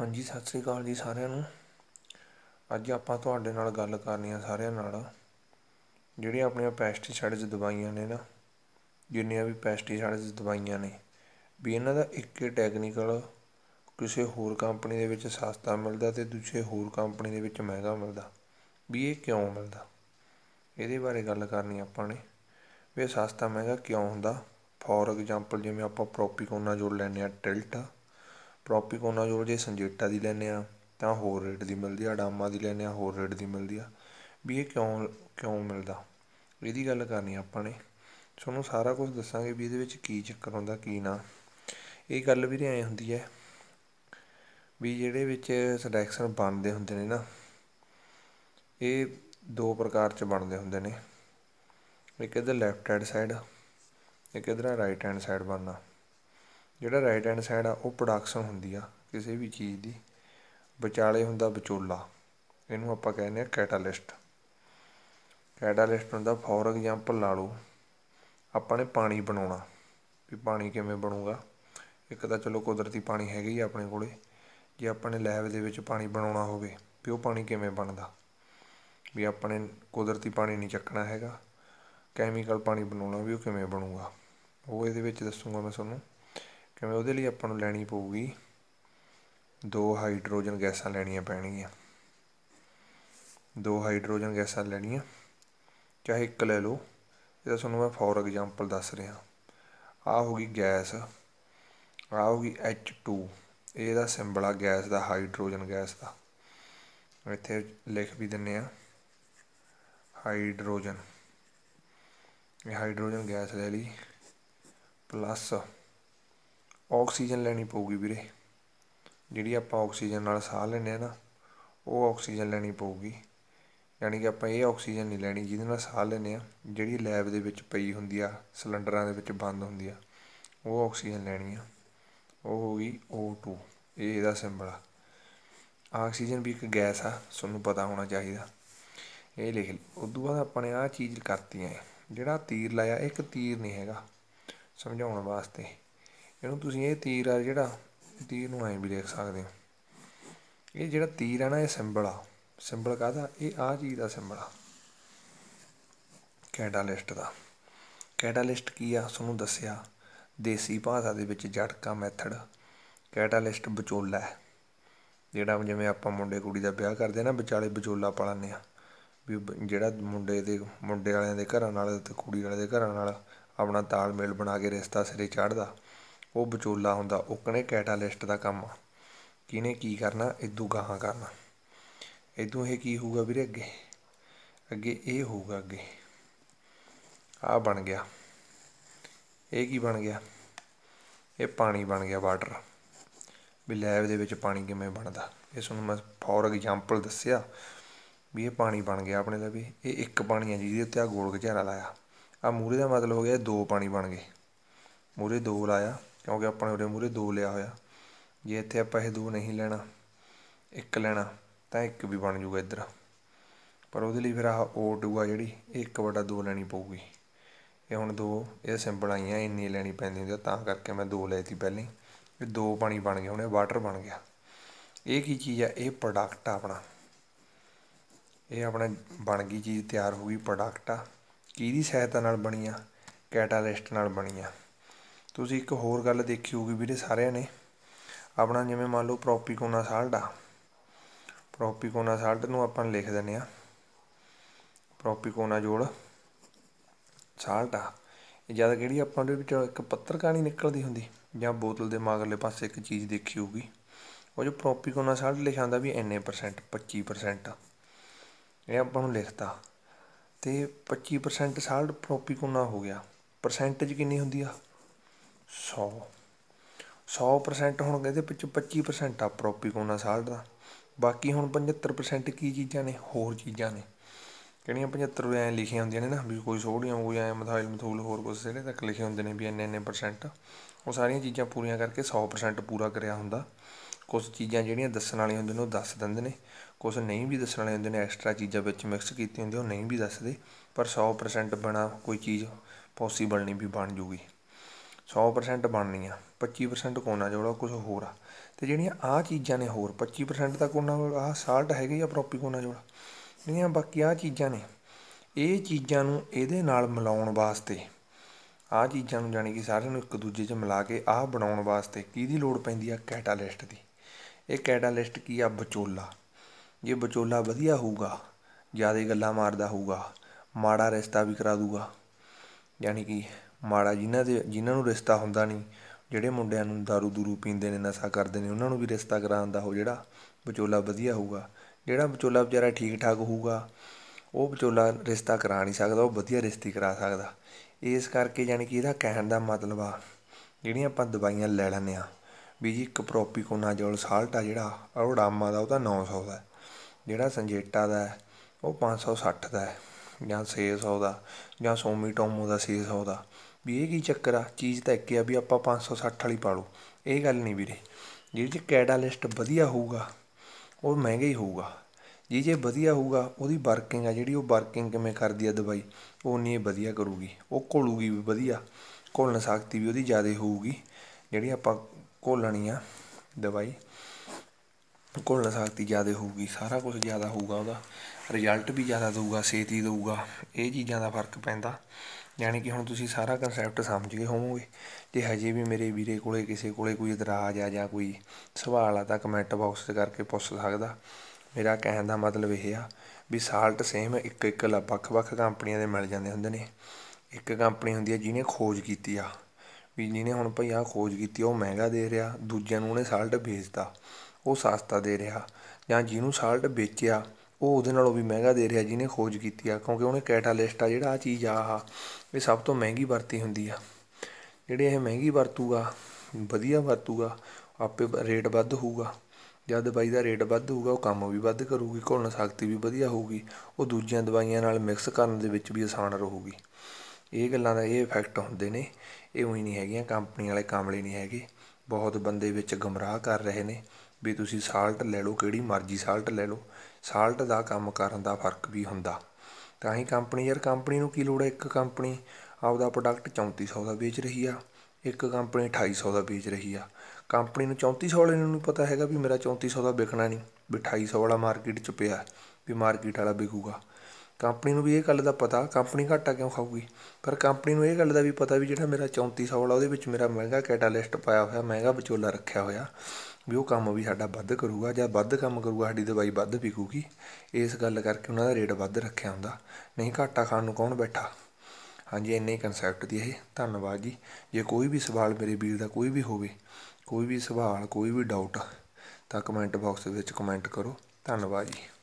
ਹਾਂਜੀ ਸਤਿ ਸ੍ਰੀ ਅਕਾਲ ਜੀ ਸਾਰਿਆਂ ਨੂੰ ਅੱਜ ਆਪਾਂ ਤੁਹਾਡੇ ਨਾਲ ਗੱਲ ਕਰਨੀ ਆ ਸਾਰਿਆਂ ਨਾਲ ਜਿਹੜੀਆਂ ਆਪਣੀਆਂ ਪੈਸਟੀਸਾਈਡਸ ਦਵਾਈਆਂ ਨੇ ਨਾ ਜਿੰਨੀਆਂ ਵੀ ਪੈਸਟੀਸਾਈਡਸ ਦਵਾਈਆਂ ਨੇ ਵੀ ਇਹਨਾਂ ਦਾ ਇੱਕ ਹੀ ਟੈਕਨੀਕਲ ਕਿਸੇ ਹੋਰ ਕੰਪਨੀ ਦੇ ਵਿੱਚ ਸਸਤਾ ਮਿਲਦਾ ਤੇ ਦੂਜੇ ਹੋਰ ਕੰਪਨੀ ਦੇ ਵਿੱਚ ਮਹਿੰਗਾ ਮਿਲਦਾ ਵੀ ਇਹ ਕਿਉਂ ਮਿਲਦਾ ਇਹਦੇ ਬਾਰੇ ਗੱਲ ਕਰਨੀ ਆਪਾਂ ਨੇ ਵੀ ਸਸਤਾ ਮਹਿੰਗਾ ਕਿਉਂ ਹੁੰਦਾ ਫੋਰ ਐਗਜ਼ਾਮਪਲ ਜਿਵੇਂ ਆਪਾਂ ਪ੍ਰੋਪੀਕੋਨਾ ਜੋੜ ਲੈਨੇ ਆ ਟਿਲਟ ਪ੍ਰੋਪੀਕੋਨਾਜ਼ੋਲ ਜੇ ਸੰਜੇਟਾ ਦੀ ਲੈਂਦੇ ਆ ਤਾਂ ਹੋਰ ਰੇਟ ਦੀ ਮਿਲਦੀ ਆ ਡਾਮਾ ਦੀ ਲੈਂਦੇ ਆ ਹੋਰ ਰੇਟ ਦੀ ਮਿਲਦੀ ਆ ਵੀ ਇਹ ਕਿਉਂ ਕਿਉਂ ਮਿਲਦਾ ਇਹਦੀ ਗੱਲ ਕਰਨੀ ਆਪਾਂ ਨੇ ਤੁਹਾਨੂੰ ਸਾਰਾ ਕੁਝ ਦੱਸਾਂਗੇ ਵੀ ਇਹਦੇ ਵਿੱਚ ਕੀ ਚੱਕਰ ਹੁੰਦਾ ਕੀ ਨਾ ਇਹ ਗੱਲ ਵੀ ਐ ਹੁੰਦੀ ਹੈ ਵੀ ਜਿਹੜੇ ਵਿੱਚ ਸਿਲੈਕਸ਼ਨ ਬਣਦੇ ਹੁੰਦੇ ਨੇ ਨਾ ਇਹ ਦੋ ਪ੍ਰਕਾਰ ਚ ਬਣਦੇ ਹੁੰਦੇ ਨੇ ਇੱਕ ਇਧਰ ਲੈਫਟ ਹੈਂਡ ਸਾਈਡ ਇੱਕ ਇਧਰ ਰਾਈਟ ਹੈਂਡ ਸਾਈਡ ਬਣਨਾ ਜਿਹੜਾ ਰਾਈਟ ਹੈਂਡ ਸਾਈਡ ਆ ਉਹ ਪ੍ਰੋਡਕਸ਼ਨ ਹੁੰਦੀ ਆ ਕਿਸੇ ਵੀ ਚੀਜ਼ ਦੀ ਵਿਚਾਲੇ ਹੁੰਦਾ ਵਿਚੋਲਾ ਇਹਨੂੰ ਆਪਾਂ ਕਹਿੰਦੇ ਆ ਕੈਟਾਲਿਸਟ ਕੈਟਾਲਿਸਟ ਹੁੰਦਾ ਫੋਰ ਐਗਜ਼ਾਮਪਲ ਲਾ ਲਓ ਆਪਾਂ ਨੇ ਪਾਣੀ ਬਣਾਉਣਾ ਵੀ ਪਾਣੀ ਕਿਵੇਂ ਬਣੂਗਾ ਇੱਕ ਤਾਂ ਚਲੋ ਕੁਦਰਤੀ ਪਾਣੀ ਹੈਗਾ ਹੀ ਆਪਣੇ ਕੋਲੇ ਜੇ ਆਪਾਂ ਨੇ ਲੈਬ ਦੇ ਵਿੱਚ ਪਾਣੀ ਬਣਾਉਣਾ ਹੋਵੇ ਵੀ ਉਹ ਪਾਣੀ ਕਿਵੇਂ ਬਣਦਾ ਵੀ ਆਪਣੇ ਕੁਦਰਤੀ ਪਾਣੀ ਨਹੀਂ ਚੱਕਣਾ ਹੈਗਾ ਕੈਮੀਕਲ ਪਾਣੀ ਬਣਾਉਣਾ ਵੀ ਉਹ ਕਿਵੇਂ ਬਣੂਗਾ ਉਹ ਇਹਦੇ ਵਿੱਚ ਦੱਸੂਗਾ ਮੈਂ ਤੁਹਾਨੂੰ ਕਿਵੇਂ ਉਹਦੇ ਲਈ ਆਪਾਂ ਨੂੰ ਲੈਣੀ ਪਊਗੀ ਦੋ ਹਾਈਡਰੋਜਨ ਗੈਸਾਂ ਲੈਣੀਆਂ ਪੈਣਗੀਆਂ ਦੋ ਹਾਈਡਰੋਜਨ ਗੈਸਾਂ ਲੈਣੀਆਂ ਚਾਹੇ ਇੱਕ ਲੈ ਲਓ ਇਹ ਤਾਂ ਤੁਹਾਨੂੰ ਮੈਂ ਫੋਰ ਐਗਜ਼ਾਮਪਲ ਦੱਸ ਰਿਹਾ ਆ ਹੋ ਗਈ ਗੈਸ ਆ ਹੋ ਗਈ H2 ਇਹਦਾ ਸਿੰਬਲ ਆ ਗੈਸ ਦਾ ਹਾਈਡਰੋਜਨ ਗੈਸ ਦਾ ਇੱਥੇ ਲਿਖ ਵੀ ਦਿੰਨੇ ਆ ਹਾਈਡਰੋਜਨ ਇਹ ਹਾਈਡਰੋਜਨ ਗੈਸ ਲੈ ਲਈ ਪਲੱਸ ਆਕਸੀਜਨ ਲੈਣੀ ਪਊਗੀ ਵੀਰੇ ਜਿਹੜੀ ਆਪਾਂ ਆਕਸੀਜਨ ਨਾਲ ਸਾਹ ਲੈਂਦੇ ਆ ਨਾ ਉਹ ਆਕਸੀਜਨ ਲੈਣੀ ਪਊਗੀ ਯਾਨੀ ਕਿ ਆਪਾਂ ਇਹ ਆਕਸੀਜਨ ਨਹੀਂ ਲੈਣੀ ਜਿਹਦੇ ਨਾਲ ਸਾਹ ਲੈਂਦੇ ਆ ਜਿਹੜੀ ਲੈਬ ਦੇ ਵਿੱਚ ਪਈ ਹੁੰਦੀ ਆ ਸਿਲੰਡਰਾਂ ਦੇ ਵਿੱਚ ਬੰਦ ਹੁੰਦੀ ਆ ਉਹ ਆਕਸੀਜਨ ਲੈਣੀ ਆ ਉਹ ਹੋ ਗਈ O2 ਇਹ ਇਹਦਾ ਸਿੰਬਲ ਆ ਆਕਸੀਜਨ ਵੀ ਇੱਕ ਗੈਸ ਆ ਤੁਹਾਨੂੰ ਪਤਾ ਹੋਣਾ ਚਾਹੀਦਾ ਇਹ ਲਿਖ ਲਓ ਉਦੋਂ ਬਾਅਦ ਆਪਾਂ ਨੇ ਆ ਚੀਜ਼ ਕਰਤੀ ਹੈ ਜਿਹੜਾ ਤੀਰ ਲਾਇਆ ਇੱਕ ਤੀਰ ਨਹੀਂ ਹੈਗਾ ਸਮਝਾਉਣ ਵਾਸਤੇ ਇਹਨੂੰ ਤੁਸੀਂ ਇਹ ਤੀਰ ਆ ਜਿਹੜਾ ਤੀਰ ਨੂੰ ਐਂ ਵੀ ਦੇਖ ਸਕਦੇ ਹੋ ਇਹ ਜਿਹੜਾ ਤੀਰ ਆ ਨਾ ਇਹ ਸਿੰਬਲ ਆ ਸਿੰਬਲ ਕਾਹਦਾ ਇਹ ਆ ਚੀਜ਼ ਦਾ ਸਿੰਬਲ ਆ ਕੈਟਾਲਿਸਟ ਦਾ ਕੈਟਾਲਿਸਟ ਕੀ ਆ ਤੁਹਾਨੂੰ ਦੱਸਿਆ ਦੇਸੀ ਭਾਸ਼ਾ ਦੇ ਵਿੱਚ ਝਟਕਾ ਮੈਥਡ ਕੈਟਾਲਿਸਟ ਵਿਚੋਲਾ ਹੈ ਜਿਹੜਾ ਜਿਵੇਂ ਆਪਾਂ ਮੁੰਡੇ ਕੁੜੀ ਦਾ ਵਿਆਹ ਕਰਦੇ ਨਾ ਵਿਚਾਲੇ ਵਿਚੋਲਾ ਲੈਂਦੇ ਆ ਵੀ ਜਿਹੜਾ ਮੁੰਡੇ ਦੇ ਮੁੰਡੇ ਵਾਲਿਆਂ ਦੇ ਘਰਾਂ ਨਾਲ ਤੇ ਕੁੜੀ ਵਾਲੇ ਦੇ ਘਰਾਂ ਨਾਲ ਆਪਣਾ ਤਾਲਮੇਲ ਬਣਾ ਕੇ ਰਿਸ਼ਤਾ ਸਿਰੇ ਚੜਦਾ ਉਹ ਵਿਚੋਲਾ ਹੁੰਦਾ ਉਹ ਉਕਣੇ ਕੈਟਾਲਿਸਟ ਦਾ ਕੰਮ ਕਿਨੇ ਕੀ ਕਰਨਾ ਇਦੋਂ ਗਾਹਾਂ ਕਰਨਾ ਇਦੋਂ ਇਹ ਕੀ ਹੋਊਗਾ ਵੀਰੇ ਅੱਗੇ ਅੱਗੇ ਇਹ ਹੋਊਗਾ ਅੱਗੇ ਆ ਬਣ ਗਿਆ ਇਹ ਕੀ ਬਣ ਗਿਆ ਇਹ ਪਾਣੀ ਬਣ ਗਿਆ ਵਾਟਰ ਵੀ ਲੈਬ ਦੇ ਵਿੱਚ ਪਾਣੀ ਕਿਵੇਂ ਬਣਦਾ ਇਸ ਨੂੰ ਮੈਂ ਫੋਰ ਐਗਜ਼ਾਮਪਲ ਦੱਸਿਆ ਵੀ ਇਹ ਪਾਣੀ ਬਣ ਗਿਆ ਆਪਣੇ ਲਈ ਇਹ ਇੱਕ ਪਾਣੀ ਹੈ ਜਿਹਦੇ ਉੱਤੇ ਆ ਗੋਲ ਘੇਰਾ ਲਾਇਆ ਆ ਮੂਰੇ ਦਾ ਮਤਲਬ ਹੋ ਗਿਆ ਦੋ ਪਾਣੀ ਬਣ ਗਏ ਮੂਰੇ ਦੋ ਲਾਇਆ ਕਿਉਂਕਿ ਆਪਣੇ ਉਰੇ ਮੂਰੇ ਦੋ ਲਿਆ ਹੋਇਆ ਜੇ ਇੱਥੇ ਆਪਾਂ ਇਹ ਦੋ ਨਹੀਂ ਲੈਣਾ ਇੱਕ ਲੈਣਾ ਤਾਂ ਇੱਕ ਵੀ ਬਣ ਜੂਗਾ ਇੱਧਰ ਪਰ ਉਹਦੇ ਲਈ ਫਿਰ ਆਹ O2 ਆ ਜਿਹੜੀ ਇਹ 1 ਵਟਾ 2 ਲੈਣੀ ਪਊਗੀ ਇਹ ਹੁਣ ਦੋ ਇਹ ਸਿੰਪਲ ਆਈਆਂ ਇੰਨੀ ਲੈਣੀ ਪੈਂਦੀ ਹੁੰਦੀ ਤਾਂ ਕਰਕੇ ਮੈਂ ਦੋ ਲੈਤੀ ਪਹਿਲਾਂ ਇਹ ਦੋ ਪਾਣੀ ਬਣ ਗਿਆ ਹੁਣ ਇਹ ਵਾਟਰ ਬਣ ਗਿਆ ਇਹ ਕੀ ਚੀਜ਼ ਆ ਇਹ ਪ੍ਰੋਡਕਟ ਆ ਆਪਣਾ ਇਹ ਆਪਣਾ ਬਣ ਗਈ ਚੀਜ਼ ਤਿਆਰ ਹੋ ਗਈ ਪ੍ਰੋਡਕਟ ਆ ਕੀ ਦੀ ਸਹਾਇਤਾ ਨਾਲ ਬਣੀ ਆ ਕੈਟਾਲਿਸਟ ਨਾਲ ਬਣੀ ਆ ਤੁਸੀਂ ਇੱਕ ਹੋਰ ਗੱਲ ਦੇਖੀ ਹੋਊਗੀ ਵੀਰੇ ਸਾਰਿਆਂ ਨੇ ਆਪਣਾ ਜਿਵੇਂ ਮੰਨ ਲਓ ਪ੍ਰੋਪੀਕੋਨਾ ਸਾਲਟ ਆ ਪ੍ਰੋਪੀਕੋਨਾ ਸਾਲਟ ਨੂੰ ਆਪਾਂ ਲਿਖ ਦਿੰਨੇ ਆ ਪ੍ਰੋਪੀਕੋਨਾ ਜੋੜ ਸਾਲਟ ਆ ਜਦ ਕਿਹੜੀ ਆਪਾਂ ਦੇ ਵਿੱਚ ਇੱਕ ਪੱਤਰਕਾਣੀ ਨਿਕਲਦੀ ਹੁੰਦੀ ਜਾਂ ਬੋਤਲ ਦੇ ਮਗਰਲੇ ਪਾਸੇ ਇੱਕ ਚੀਜ਼ ਦੇਖੀ ਹੋਊਗੀ ਉਹ ਜੋ ਪ੍ਰੋਪੀਕੋਨਾ ਸਾਲਟ ਲਿਖਿਆ ਹੁੰਦਾ ਵੀ ਐਨੇ ਪਰਸੈਂਟ 25% ਇਹ ਆਪਾਂ ਨੂੰ ਲਿਖਤਾ ਤੇ 25% ਸਾਲਟ ਪ੍ਰੋਪੀਕੋਨਾ ਹੋ ਗਿਆ ਪਰਸੈਂਟੇਜ ਕਿੰਨੀ ਹੁੰਦੀ ਆ 100 100% ਹੁਣ ਕਹਿੰਦੇ ਵਿੱਚੋਂ 25% ਆ ਪ੍ਰੋਪੀਗੋਨਾ ਸਾਲਟ ਦਾ ਬਾਕੀ ਹੁਣ 75% ਕੀ ਚੀਜ਼ਾਂ ਨੇ ਹੋਰ ਚੀਜ਼ਾਂ ਨੇ ਕਿਹੜੀਆਂ 75 ਐ ਲਿਖੀਆਂ ਹੁੰਦੀਆਂ ਨੇ ਨਾ ਵੀ ਕੋਈ ਸੋਡੀਅਮ ਕੋਈ ਐ ਮਥਾਈਲ ਮਥੂਲ ਹੋਰ ਕੁਝ ਜਿਹੜੇ ਤੱਕ ਲਿਖੇ ਹੁੰਦੇ ਨੇ ਵੀ ਐਨੇ ਐਨੇ ਪਰਸੈਂਟ ਉਹ ਸਾਰੀਆਂ ਚੀਜ਼ਾਂ ਪੂਰੀਆਂ ਕਰਕੇ 100% ਪੂਰਾ ਕਰਿਆ ਹੁੰਦਾ ਕੁਝ ਚੀਜ਼ਾਂ ਜਿਹੜੀਆਂ ਦੱਸਣ ਵਾਲੀਆਂ ਹੁੰਦੀਆਂ ਨੇ ਉਹ ਦੱਸ ਦਿੰਦੇ ਨੇ ਕੁਝ ਨਹੀਂ ਵੀ ਦੱਸਣ ਵਾਲੇ ਹੁੰਦੇ ਨੇ ਐਕਸਟਰਾ ਚੀਜ਼ਾਂ ਵਿੱਚ ਮਿਕਸ ਕੀਤੀ ਹੁੰਦੀ ਉਹ ਨਹੀਂ ਵੀ ਦੱਸਦੇ ਪਰ 100% ਬਣਾ ਕੋਈ ਚੀਜ਼ ਪੋਸੀਬਲ ਨਹੀਂ ਵੀ ਬਣ ਜੂਗੀ 100% ਬਣਨੀ ਆ 25% ਕੋਨਾ ਜੋੜਾ ਕੁਝ ਹੋਰ ਆ ਤੇ ਜਿਹੜੀਆਂ ਆ ਚੀਜ਼ਾਂ ਨੇ ਹੋਰ 25% ਤਾਂ ਕੋਨਾ ਆ ਸਾਲਟ ਹੈਗੇ ਆ ਪ੍ਰੋਪੀ ਕੋਨਾ ਜੋੜਾ ਜਿਹੜੀਆਂ ਬਾਕੀ ਆ ਚੀਜ਼ਾਂ ਨੇ ਇਹ ਚੀਜ਼ਾਂ ਨੂੰ ਇਹਦੇ ਨਾਲ ਮਿਲਾਉਣ ਵਾਸਤੇ ਆ ਚੀਜ਼ਾਂ ਨੂੰ ਜਾਨੀ ਕਿ ਸਾਰਿਆਂ ਨੂੰ ਇੱਕ ਦੂਜੇ 'ਚ ਮਿਲਾ ਕੇ ਆਹ ਬਣਾਉਣ ਵਾਸਤੇ ਕੀ ਦੀ ਲੋੜ ਪੈਂਦੀ ਆ ਕੈਟਾਲਿਸਟ ਦੀ ਇਹ ਕੈਟਾਲਿਸਟ ਕੀ ਆ ਵਿਚੋਲਾ ਜੇ ਵਿਚੋਲਾ ਵਧੀਆ ਹੋਊਗਾ ਜਿਆਦਾ ਗੱਲਾਂ ਮਾਰਦਾ ਹੋਊਗਾ ਮਾੜਾ ਰਿਸ਼ਤਾ ਵੀ ਕਰਾ ਦੂਗਾ ਯਾਨੀ ਕਿ ਮਾੜਾ ਜਿਨ੍ਹਾਂ ਦੇ ਜਿਨ੍ਹਾਂ ਨੂੰ ਰਿਸ਼ਤਾ ਹੁੰਦਾ ਨਹੀਂ ਜਿਹੜੇ ਮੁੰਡਿਆਂ ਨੂੰ दारू ਦੂਰੂ ਪੀਂਦੇ ਨੇ ਨਸ਼ਾ ਕਰਦੇ ਨੇ ਉਹਨਾਂ ਨੂੰ ਵੀ ਰਿਸ਼ਤਾ ਕਰਾਉਣ ਦਾ ਹੋ ਜਿਹੜਾ ਵਿਚੋਲਾ ਵਧੀਆ ਹੋਊਗਾ ਜਿਹੜਾ ਵਿਚੋਲਾ ਵਿਚਾਰਾ ਠੀਕ ਠਾਕ ਹੋਊਗਾ ਉਹ ਵਿਚੋਲਾ ਰਿਸ਼ਤਾ ਕਰਾ ਨਹੀਂ ਸਕਦਾ ਉਹ ਵਧੀਆ ਰਿਸ਼ਤੀ ਕਰਾ ਸਕਦਾ ਇਸ ਕਰਕੇ ਯਾਨੀ ਕਿ ਇਹਦਾ ਕਹਿਣ ਦਾ ਮਤਲਬ ਆ ਜਿਹੜੀਆਂ ਆਪਾਂ ਦਵਾਈਆਂ ਲੈ ਲੈਣੇ ਆ ਵੀ ਜੀ ਇੱਕ ਜੋਲ ਸਾਲਟ ਆ ਜਿਹੜਾ ਅਰੋਡਾਮਾ ਦਾ ਉਹ ਤਾਂ 900 ਦਾ ਜਿਹੜਾ ਸੰਜੇਟਾ ਦਾ ਉਹ 560 ਦਾ ਜਾਂ 600 ਦਾ ਜਾਂ ਸੋਮੀਟੋਮੋ ਦਾ 600 ਦਾ ਵੀ ਇਹ ਕੀ ਚੱਕਰ ਆ ਚੀਜ਼ ਤਾਂ ਇੱਕ ਆ ਵੀ ਆਪਾਂ 560 ਵਾਲੀ ਪਾ ਲਓ ਇਹ ਗੱਲ ਨਹੀਂ ਵੀਰੇ ਜਿਹੜੀ ਚ ਕੈਟਾਲਿਸਟ ਵਧੀਆ ਹੋਊਗਾ ਉਹ ਮਹਿੰਗਾ ਹੀ ਹੋਊਗਾ ਜੀ ਜੇ ਵਧੀਆ ਹੋਊਗਾ ਉਹਦੀ ਵਰਕਿੰਗ ਆ ਜਿਹੜੀ ਉਹ ਵਰਕਿੰਗ ਕਿਵੇਂ ਕਰਦੀ ਆ ਦਵਾਈ ਉਹ ਨਹੀਂ ਵਧੀਆ ਕਰੂਗੀ ਉਹ ਘੋਲੂਗੀ ਵੀ ਵਧੀਆ ਘੋਲਣ ਸ਼ਕਤੀ ਵੀ ਉਹਦੀ ਜ਼ਿਆਦਾ ਹੋਊਗੀ ਜਿਹੜੀ ਆਪਾਂ ਘੋਲਣੀ ਆ ਦਵਾਈ ਘੁਲਣ ਸ਼ਕਤੀ ਜ਼ਿਆਦਾ ਹੋਊਗੀ ਸਾਰਾ ਕੁਝ ਜ਼ਿਆਦਾ ਹੋਊਗਾ ਉਹਦਾ ਰਿਜ਼ਲਟ ਵੀ ਜ਼ਿਆਦਾ ਦਊਗਾ ਸੇਤੀ ਦਊਗਾ ਇਹ ਚੀਜ਼ਾਂ ਦਾ ਫਰਕ ਪੈਂਦਾ ਯਾਨੀ ਕਿ ਹੁਣ ਤੁਸੀਂ ਸਾਰਾ ਕਨਸੈਪਟ ਸਮਝ ਗਏ ਹੋਵੋਗੇ ਜੇ ਹਜੇ ਵੀ ਮੇਰੇ ਵੀਰੇ ਕੋਲੇ ਕਿਸੇ ਕੋਲੇ ਕੋਈ ਇਤਰਾਜ਼ ਆ ਜਾਂ ਕੋਈ ਸਵਾਲ ਆ ਤਾਂ ਕਮੈਂਟ ਬਾਕਸ 'ਚ ਕਰਕੇ ਪੁੱਛ ਸਕਦਾ ਮੇਰਾ ਕਹਿਣ ਦਾ ਮਤਲਬ ਇਹ ਆ ਵੀ ਸਾਲਟ ਸੇਮ ਇੱਕ ਇੱਕ ਵੱਖ-ਵੱਖ ਕੰਪਨੀਆਂ ਦੇ ਮਿਲ ਜਾਂਦੇ ਹੁੰਦੇ ਨੇ ਇੱਕ ਕੰਪਨੀ ਹੁੰਦੀ ਹੈ ਜਿਹਨੇ ਖੋਜ ਕੀਤੀ ਆ ਵੀ ਜਿਹਨੇ ਹੁਣ ਭਈ ਆ ਖੋਜ ਕੀਤੀ ਉਹ ਮਹਿੰਗਾ ਦੇ ਰਿਹਾ ਦੂਜਿਆਂ ਨੂੰ ਉਹਨੇ ਸਾਲਟ ਵੇਚਦਾ ਉਹ ਸਸਤਾ ਦੇ ਰਿਹਾ ਜਾਂ ਜਿਹਨੂੰ ਸਾਲਟ ਵੇਚਿਆ ਉਹ ਉਹਦੇ ਨਾਲੋਂ ਵੀ ਮਹਿੰਗਾ ਦੇ ਰਿਹਾ ਜਿਹਨੇ ਖੋਜ ਕੀਤੀ ਆ ਕਿਉਂਕਿ ਉਹਨੇ ਕੈਟਾਲਿਸਟ ਆ ਜਿਹੜਾ ਆ ਚੀਜ਼ ਆ ਆ ਇਹ ਸਭ ਤੋਂ ਮਹਿੰਗੀ ਵਰਤੀ ਹੁੰਦੀ ਆ ਜਿਹੜੇ ਇਹ ਮਹਿੰਗੀ ਵਰਤੂਗਾ ਵਧੀਆ ਵਰਤੂਗਾ ਆਪੇ ਰੇਟ ਵੱਧ ਹੋਊਗਾ ਜਦ ਦਵਾਈ ਦਾ ਰੇਟ ਵੱਧ ਹੋਊਗਾ ਉਹ ਕੰਮ ਵੀ ਵੱਧ ਕਰੂਗੀ ਘੁਲਣ ਸ਼ਕਤੀ ਵੀ ਵਧੀਆ ਹੋਊਗੀ ਉਹ ਦੂਜੀਆਂ ਦਵਾਈਆਂ ਨਾਲ ਮਿਕਸ ਕਰਨ ਦੇ ਵਿੱਚ ਵੀ ਆਸਾਨ ਰਹੂਗੀ ਇਹ ਗੱਲਾਂ ਦਾ ਇਹ ਇਫੈਕਟ ਹੁੰਦੇ ਨੇ ਇਹ ਉਹੀ ਨਹੀਂ ਹੈਗੀਆਂ ਕੰਪਨੀ ਵਾਲੇ ਕਾਮਲੇ ਨਹੀਂ ਹੈਗੇ ਬਹੁਤ ਬੰਦੇ ਵਿੱਚ ਗਮਰਾਹ ਕਰ ਰਹੇ ਨੇ ਵੀ ਤੁਸੀਂ ਸਾਲਟ ਲੈ ਲਓ ਕਿਹੜੀ ਮਰਜ਼ੀ ਸਾਲਟ ਲੈ ਲਓ ਸਾਲਟ ਦਾ ਕੰਮ ਕਰਨ ਦਾ ਫਰਕ ਵੀ ਹੁੰਦਾ ਤਾਂ ਹੀ ਕੰਪਨੀ ਯਾਰ ਕੰਪਨੀ ਨੂੰ ਕੀ ਲੋੜ ਹੈ ਇੱਕ ਕੰਪਨੀ ਆਪਦਾ ਪ੍ਰੋਡਕਟ 3400 ਦਾ ਵੇਚ ਰਹੀ ਆ ਇੱਕ ਕੰਪਨੀ 2800 ਦਾ ਵੇਚ ਰਹੀ ਆ ਕੰਪਨੀ ਨੂੰ 3400 ਵਾਲੇ ਨੂੰ ਪਤਾ ਹੈਗਾ ਵੀ ਮੇਰਾ 3400 ਦਾ ਵਿਕਣਾ ਨਹੀਂ ਵੀ 2800 ਵਾਲਾ ਮਾਰਕੀਟ 'ਚ ਪਿਆ ਵੀ ਮਾਰਕੀਟ ਵਾਲਾ ਵਿਕੂਗਾ ਕੰਪਨੀ ਨੂੰ ਵੀ ਇਹ ਗੱਲ ਦਾ ਪਤਾ ਕੰਪਨੀ ਘਾਟਾ ਕਿਉਂ ਖਾਊਗੀ ਪਰ ਕੰਪਨੀ ਨੂੰ ਇਹ ਗੱਲ ਦਾ ਵੀ ਪਤਾ ਵੀ ਜਿਹੜਾ ਮੇਰਾ 3400 ਵਾਲਾ ਉਹਦੇ ਵਿੱਚ ਮੇਰਾ ਮਹਿੰਗਾ ਕੈਟਾਲਿਸਟ ਪਾਇਆ ਹੋਇਆ ਮਹਿੰਗਾ ਵਿਚੋਲਾ ਰੱਖਿਆ ਹੋਇਆ ਵੀ ਉਹ ਕੰਮ ਵੀ ਸਾਡਾ ਵੱਧ ਕਰੂਗਾ ਜਾਂ ਵੱਧ ਕੰਮ ਕਰੂਗਾ ਸਾਡੀ ਦਵਾਈ ਵੱਧ ਵਿਕੂਗੀ ਇਸ ਗੱਲ ਕਰਕੇ ਉਹਨਾਂ ਦਾ ਰੇਟ ਵੱਧ ਰੱਖਿਆ ਹੁੰਦਾ ਨਹੀਂ ਘਾਟਾ ਖਾਣ ਨੂੰ ਕੌਣ ਬੈਠਾ ਹਾਂਜੀ ਇੰਨੇ ਹੀ ਕਨਸੈਪਟ ਦੀ ਇਹ ਧੰਨਵਾਦ ਜੀ ਜੇ ਕੋਈ ਵੀ ਸਵਾਲ ਮੇਰੇ ਵੀਰ ਦਾ ਕੋਈ ਵੀ ਹੋਵੇ ਕੋਈ ਵੀ ਸਵਾਲ ਕੋਈ ਵੀ ਡਾਊਟ ਤਾਂ ਕਮੈਂਟ ਬਾਕਸ ਵਿੱਚ ਕਮੈਂਟ ਕਰੋ ਧੰਨਵਾਦ ਜੀ